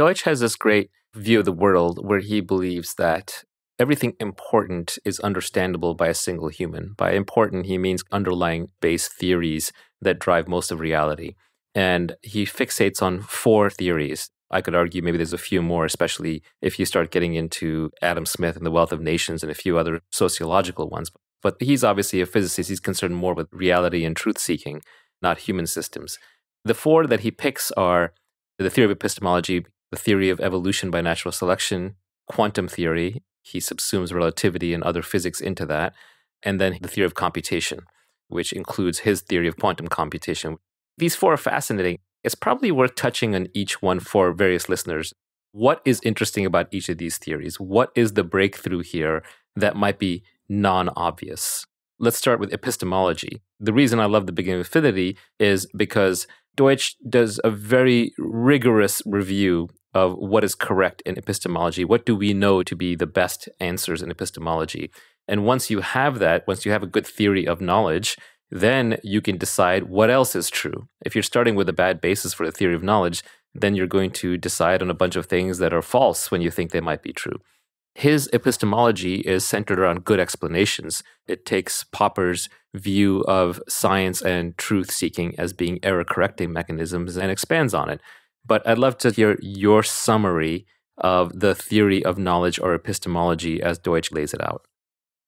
Deutsch has this great view of the world where he believes that everything important is understandable by a single human. By important, he means underlying base theories that drive most of reality. And he fixates on four theories. I could argue maybe there's a few more, especially if you start getting into Adam Smith and the Wealth of Nations and a few other sociological ones. But he's obviously a physicist. He's concerned more with reality and truth seeking, not human systems. The four that he picks are the theory of epistemology, the theory of evolution by natural selection, quantum theory. He subsumes relativity and other physics into that. And then the theory of computation, which includes his theory of quantum computation. These four are fascinating. It's probably worth touching on each one for various listeners. What is interesting about each of these theories? What is the breakthrough here that might be non obvious? Let's start with epistemology. The reason I love the beginning of infinity is because Deutsch does a very rigorous review of what is correct in epistemology. What do we know to be the best answers in epistemology? And once you have that, once you have a good theory of knowledge, then you can decide what else is true. If you're starting with a bad basis for a theory of knowledge, then you're going to decide on a bunch of things that are false when you think they might be true. His epistemology is centered around good explanations. It takes Popper's view of science and truth seeking as being error correcting mechanisms and expands on it. But I'd love to hear your summary of the theory of knowledge or epistemology as Deutsch lays it out.